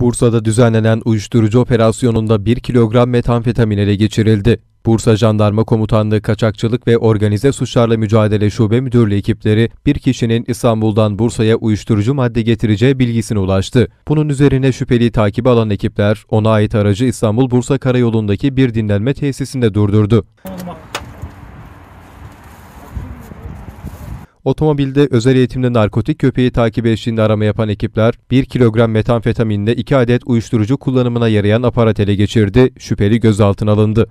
Bursa'da düzenlenen uyuşturucu operasyonunda 1 kilogram metanfetamin ele geçirildi. Bursa Jandarma Komutanlığı Kaçakçılık ve Organize Suçlarla Mücadele Şube Müdürlüğü ekipleri bir kişinin İstanbul'dan Bursa'ya uyuşturucu madde getireceği bilgisine ulaştı. Bunun üzerine şüpheli takip alan ekipler ona ait aracı İstanbul-Bursa Karayolu'ndaki bir dinlenme tesisinde durdurdu. Otomobilde özel eğitimde narkotik köpeği takip eşliğinde arama yapan ekipler 1 kilogram metanfetaminle 2 adet uyuşturucu kullanımına yarayan aparat ele geçirdi, şüpheli gözaltına alındı.